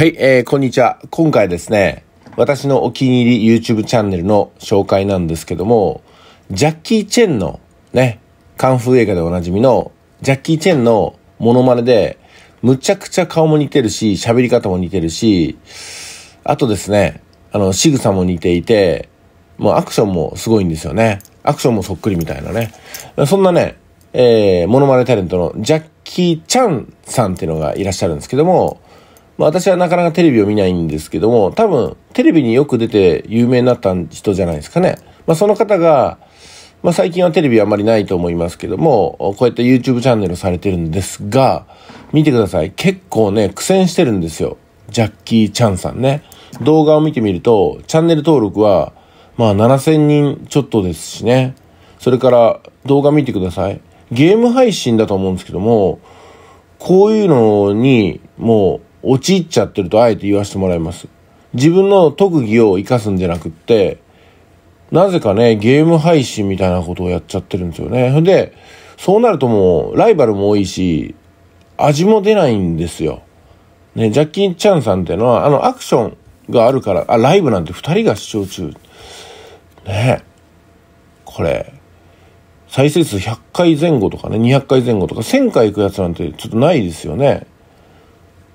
はい、えー、こんにちは。今回ですね、私のお気に入り YouTube チャンネルの紹介なんですけども、ジャッキー・チェンのね、カンフー映画でおなじみのジャッキー・チェンのモノマネで、むちゃくちゃ顔も似てるし、喋り方も似てるし、あとですね、あの、仕草も似ていて、もうアクションもすごいんですよね。アクションもそっくりみたいなね。そんなね、えー、モノマネタレントのジャッキー・チャンさんっていうのがいらっしゃるんですけども、まあ、私はなかなかテレビを見ないんですけども、多分、テレビによく出て有名になった人じゃないですかね。まあ、その方が、まあ、最近はテレビあまりないと思いますけども、こうやって YouTube チャンネルされてるんですが、見てください。結構ね、苦戦してるんですよ。ジャッキー・チャンさんね。動画を見てみると、チャンネル登録は、まあ、7000人ちょっとですしね。それから、動画見てください。ゲーム配信だと思うんですけども、こういうのに、もう、陥っちゃってるとあえて言わせてもらいます。自分の特技を活かすんじゃなくって、なぜかね、ゲーム配信みたいなことをやっちゃってるんですよね。で、そうなるともう、ライバルも多いし、味も出ないんですよ。ね、ジャッキー・チャンさんっていうのは、あの、アクションがあるから、あ、ライブなんて2人が視聴中。ねこれ、再生数100回前後とかね、200回前後とか、1000回いくやつなんてちょっとないですよね。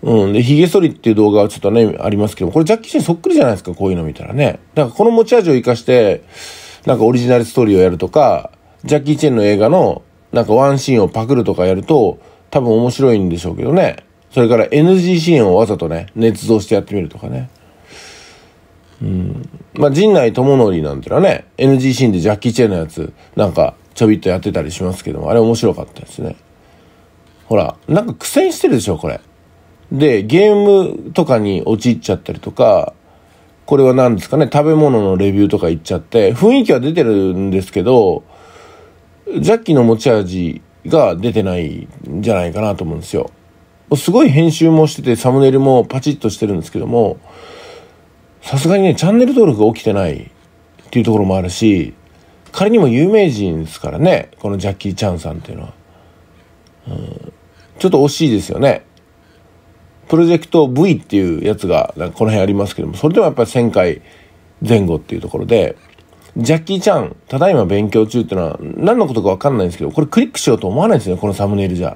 うん。で、髭剃りっていう動画はちょっとね、ありますけどこれジャッキー・チェンそっくりじゃないですか、こういうの見たらね。だからこの持ち味を生かして、なんかオリジナルストーリーをやるとか、ジャッキー・チェンの映画の、なんかワンシーンをパクるとかやると、多分面白いんでしょうけどね。それから NG シーンをわざとね、捏造してやってみるとかね。うん。まあ、陣内智則なんていうのはね、NG シーンでジャッキー・チェンのやつ、なんか、ちょびっとやってたりしますけども、あれ面白かったですね。ほら、なんか苦戦してるでしょ、これ。で、ゲームとかに陥っちゃったりとか、これは何ですかね、食べ物のレビューとか言っちゃって、雰囲気は出てるんですけど、ジャッキの持ち味が出てないんじゃないかなと思うんですよ。すごい編集もしてて、サムネイルもパチッとしてるんですけども、さすがにね、チャンネル登録が起きてないっていうところもあるし、仮にも有名人ですからね、このジャッキー・チャンさんっていうのは。うん、ちょっと惜しいですよね。プロジェクト V っていうやつがこの辺ありますけどもそれでもやっぱり1,000回前後っていうところでジャッキーちゃん、ただいま勉強中っていうのは何のことかわかんないんですけど、これクリックしようと思わないんですよ、このサムネイルじゃ。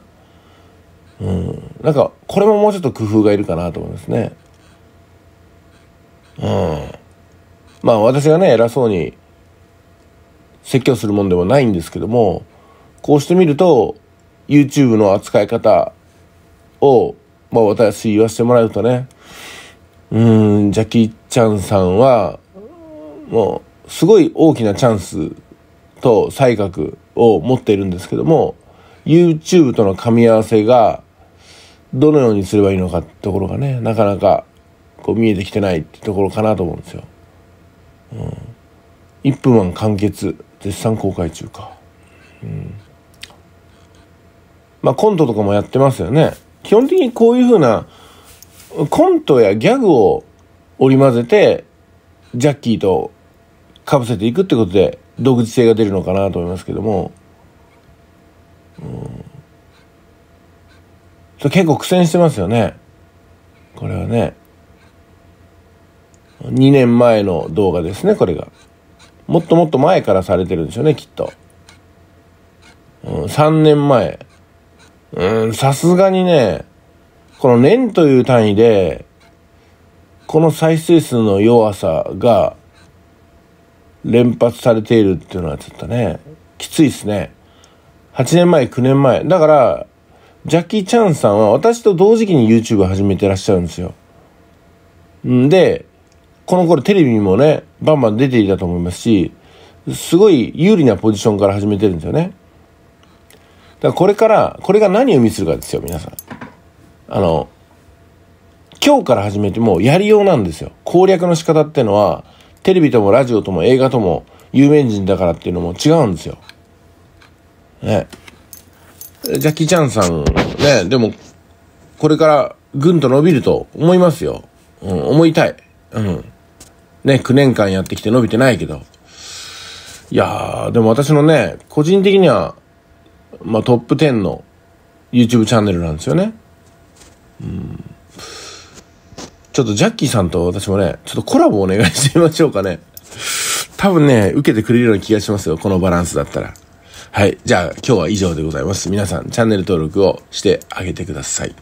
うん。なんか、これももうちょっと工夫がいるかなと思いますね。うん。まあ私がね、偉そうに説教するもんでもないんですけども、こうしてみると、YouTube の扱い方をまあ私言わせてもらうとね、うん、ジャキーちゃんさんは、もう、すごい大きなチャンスと才覚を持っているんですけども、YouTube との噛み合わせが、どのようにすればいいのかってところがね、なかなか、こう見えてきてないってところかなと思うんですよ。うん。1分間完結、絶賛公開中か。うん。まあコントとかもやってますよね。基本的にこういうふうなコントやギャグを織り交ぜてジャッキーとかぶせていくってことで独自性が出るのかなと思いますけども、うん、結構苦戦してますよねこれはね2年前の動画ですねこれがもっともっと前からされてるんでしょうねきっと、うん、3年前うん、さすがにね、この年という単位で、この再生数の弱さが連発されているっていうのはちょっとね、きついですね。8年前、9年前。だから、ジャッキー・チャンさんは私と同時期に YouTube 始めてらっしゃるんですよ。んで、この頃テレビにもね、バンバン出ていたと思いますし、すごい有利なポジションから始めてるんですよね。だからこれから、これが何を意味するかですよ、皆さん。あの、今日から始めてもやりようなんですよ。攻略の仕方ってのは、テレビともラジオとも映画とも有名人だからっていうのも違うんですよ。ね。ジャッキー・チャンさん、ね、でも、これからぐんと伸びると思いますよ。うん、思いたい。うん。ね、9年間やってきて伸びてないけど。いやー、でも私のね、個人的には、まあ、トップ10の YouTube チャンネルなんですよね。うん。ちょっとジャッキーさんと私もね、ちょっとコラボお願いしてみましょうかね。多分ね、受けてくれるような気がしますよ。このバランスだったら。はい。じゃあ今日は以上でございます。皆さんチャンネル登録をしてあげてください。